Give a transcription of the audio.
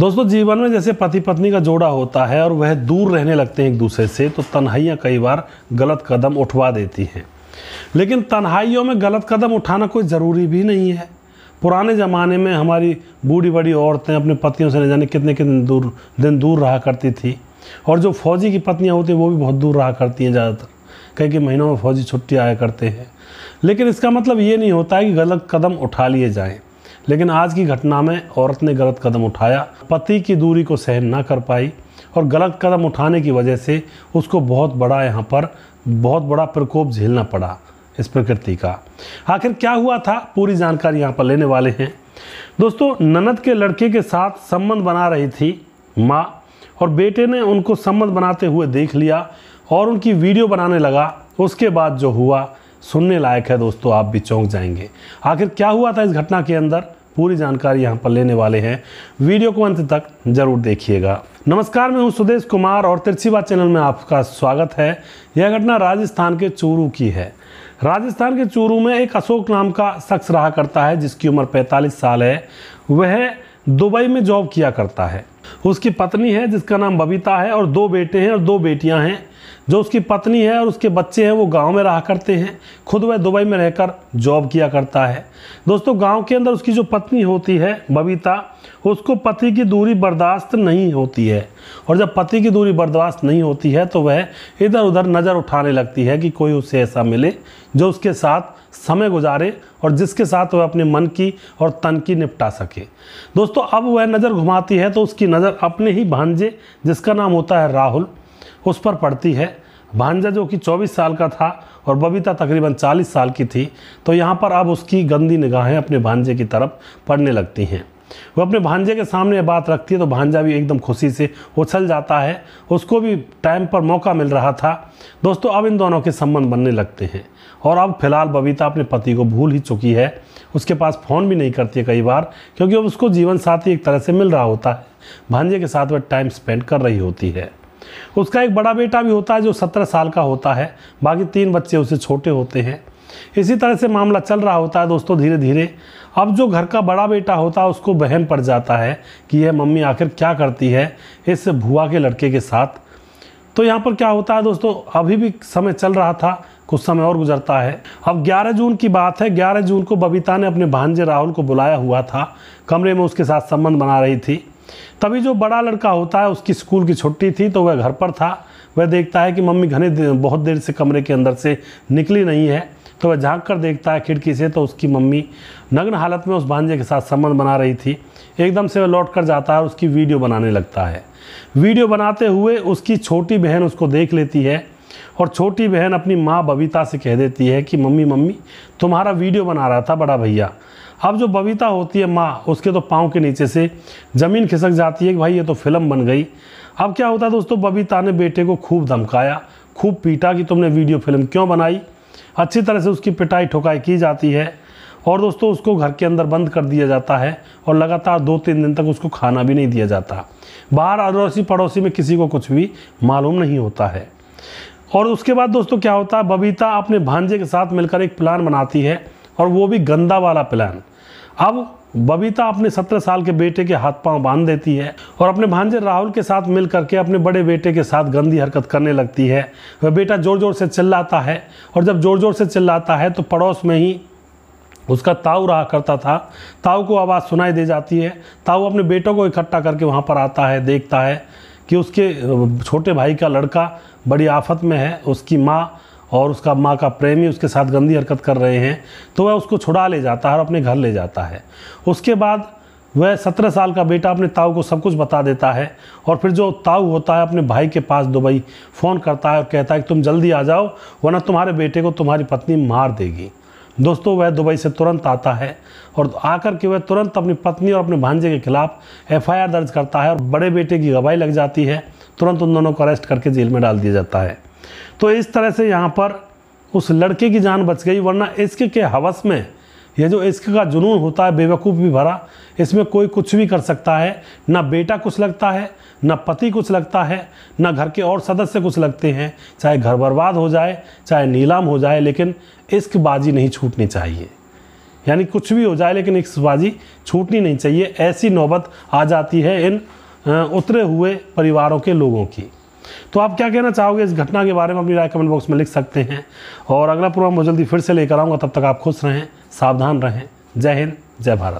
दोस्तों जीवन में जैसे पति पत्नी का जोड़ा होता है और वह दूर रहने लगते हैं एक दूसरे से तो तन्हाइयाँ कई बार गलत कदम उठवा देती हैं लेकिन तन्हाइयों में गलत कदम उठाना कोई ज़रूरी भी नहीं है पुराने ज़माने में हमारी बूढ़ी बड़ी औरतें अपने पतियों से न जाने कितने कितने दूर दिन दूर रहा करती थी और जो फौजी की पत्नियाँ होती हैं वो भी बहुत दूर रहा करती हैं ज़्यादातर कई कई महीनों में फौजी छुट्टी आया करते हैं लेकिन इसका मतलब ये नहीं होता है कि गलत कदम उठा लिए जाएँ लेकिन आज की घटना में औरत ने गलत कदम उठाया पति की दूरी को सहन ना कर पाई और गलत कदम उठाने की वजह से उसको बहुत बड़ा यहाँ पर बहुत बड़ा प्रकोप झेलना पड़ा इस प्रकृति का आखिर क्या हुआ था पूरी जानकारी यहाँ पर लेने वाले हैं दोस्तों ननद के लड़के के साथ संबंध बना रही थी माँ और बेटे ने उनको संबंध बनाते हुए देख लिया और उनकी वीडियो बनाने लगा उसके बाद जो हुआ सुनने लायक है दोस्तों आप भी चौंक जाएंगे आखिर क्या हुआ था इस घटना के अंदर पूरी जानकारी यहाँ पर लेने वाले हैं वीडियो को अंत तक जरूर देखिएगा नमस्कार मैं हूँ सुदेश कुमार और तिरछी बात चैनल में आपका स्वागत है यह घटना राजस्थान के चूरू की है राजस्थान के चूरू में एक अशोक नाम का शख्स रहा करता है जिसकी उम्र 45 साल है वह दुबई में जॉब किया करता है उसकी पत्नी है जिसका नाम बबीता है और दो बेटे हैं और दो बेटियां हैं जो उसकी पत्नी है और उसके बच्चे हैं वो गांव में रहा करते हैं खुद वह दुबई में रहकर जॉब किया करता है दोस्तों गांव के अंदर उसकी जो पत्नी होती है बबीता उसको पति की दूरी बर्दाश्त नहीं होती है और जब पति की दूरी बर्दाश्त नहीं होती है तो वह इधर उधर नज़र उठाने लगती है कि कोई उसे ऐसा मिले जो उसके साथ समय गुजारे और जिसके साथ वह अपने मन की और तन की निपटा सके दोस्तों अब वह नज़र घुमाती है तो उसकी नज़र अपने ही भांजे जिसका नाम होता है राहुल उस पर पड़ती है भांजा जो कि 24 साल का था और बबीता तकरीबन 40 साल की थी तो यहाँ पर अब उसकी गंदी निगाहें अपने भांजे की तरफ पड़ने लगती हैं वो अपने भांजे के सामने बात रखती है तो भांजा भी एकदम खुशी से उछल जाता है उसको भी टाइम पर मौका मिल रहा था दोस्तों अब इन दोनों के संबंध बनने लगते हैं और अब फिलहाल बबीता अपने पति को भूल ही चुकी है उसके पास फ़ोन भी नहीं करती है कई बार क्योंकि अब उसको जीवन साथी एक तरह से मिल रहा होता है भांजे के साथ वह टाइम स्पेंड कर रही होती है उसका एक बड़ा बेटा भी होता है जो सत्रह साल का होता है बाकी तीन बच्चे उसे छोटे होते हैं इसी तरह से मामला चल रहा होता है दोस्तों धीरे धीरे अब जो घर का बड़ा बेटा होता है उसको बहम पड़ जाता है कि यह मम्मी आखिर क्या करती है इस भुआ के लड़के के साथ तो यहाँ पर क्या होता है दोस्तों अभी भी समय चल रहा था कुछ समय और गुजरता है अब 11 जून की बात है 11 जून को बबीता ने अपने भांजे राहुल को बुलाया हुआ था कमरे में उसके साथ संबंध बना रही थी तभी जो बड़ा लड़का होता है उसकी स्कूल की छुट्टी थी तो वह घर पर था वह देखता है कि मम्मी घने बहुत देर से कमरे के अंदर से निकली नहीं है तो वह झांक कर देखता है खिड़की से तो उसकी मम्मी नग्न हालत में उस भांजे के साथ संबंध बना रही थी एकदम से वह लौट कर जाता है और उसकी वीडियो बनाने लगता है वीडियो बनाते हुए उसकी छोटी बहन उसको देख लेती है और छोटी बहन अपनी माँ बबीता से कह देती है कि मम्मी मम्मी तुम्हारा वीडियो बना रहा था बड़ा भैया अब जो बबीता होती है माँ उसके तो पाँव के नीचे से ज़मीन खिसक जाती है कि भाई ये तो फिल्म बन गई अब क्या होता है दोस्तों बबीता ने बेटे को खूब धमकाया खूब पीटा कि तुमने वीडियो फिल्म क्यों बनाई अच्छी तरह से उसकी पिटाई ठोकाई की जाती है और दोस्तों उसको घर के अंदर बंद कर दिया जाता है और लगातार दो तीन दिन तक उसको खाना भी नहीं दिया जाता बाहर अड़ोसी पड़ोसी में किसी को कुछ भी मालूम नहीं होता है और उसके बाद दोस्तों क्या होता है बबीता अपने भांजे के साथ मिलकर एक प्लान बनाती है और वो भी गंदा वाला प्लान अब बबीता अपने सत्रह साल के बेटे के हाथ पांव बांध देती है और अपने भांजे राहुल के साथ मिल करके अपने बड़े बेटे के साथ गंदी हरकत करने लगती है वह बेटा ज़ोर ज़ोर से चिल्लाता है और जब ज़ोर ज़ोर से चिल्लाता है तो पड़ोस में ही उसका ताऊ रहा करता था ताऊ को आवाज़ सुनाई दे जाती है ताऊ अपने बेटों को इकट्ठा करके वहाँ पर आता है देखता है कि उसके छोटे भाई का लड़का बड़ी आफत में है उसकी माँ और उसका माँ का प्रेमी उसके साथ गंदी हरकत कर रहे हैं तो वह उसको छुड़ा ले जाता है और अपने घर ले जाता है उसके बाद वह सत्रह साल का बेटा अपने ताऊ को सब कुछ बता देता है और फिर जो ताऊ होता है अपने भाई के पास दुबई फ़ोन करता है और कहता है कि तुम जल्दी आ जाओ वरना तुम्हारे बेटे को तुम्हारी पत्नी मार देगी दोस्तों वह दुबई से तुरंत आता है और आकर के वह तुरंत अपनी पत्नी और अपने भांजे के खिलाफ एफआईआर दर्ज करता है और बड़े बेटे की गवाही लग जाती है तुरंत उन दोनों को अरेस्ट करके जेल में डाल दिया जाता है तो इस तरह से यहाँ पर उस लड़के की जान बच गई वरना इश्क के हवस में ये जो इश्क का जुनून होता है बेवकूफ़ भी भरा इसमें कोई कुछ भी कर सकता है ना बेटा कुछ लगता है ना पति कुछ लगता है ना घर के और सदस्य कुछ लगते हैं चाहे घर बर्बाद हो जाए चाहे नीलाम हो जाए लेकिन इश्क बाजी नहीं छूटनी चाहिए यानी कुछ भी हो जाए लेकिन इश्क बाजी छूटनी नहीं चाहिए ऐसी नौबत आ जाती है इन उतरे हुए परिवारों के लोगों की तो आप क्या कहना चाहोगे इस घटना के बारे में अपनी राय कमेंट बॉक्स में लिख सकते हैं और अगला प्रोग्राम बहुत जल्दी फिर से लेकर आऊँगा तब तक आप खुश रहें सावधान रहें जय हिंद जय भारत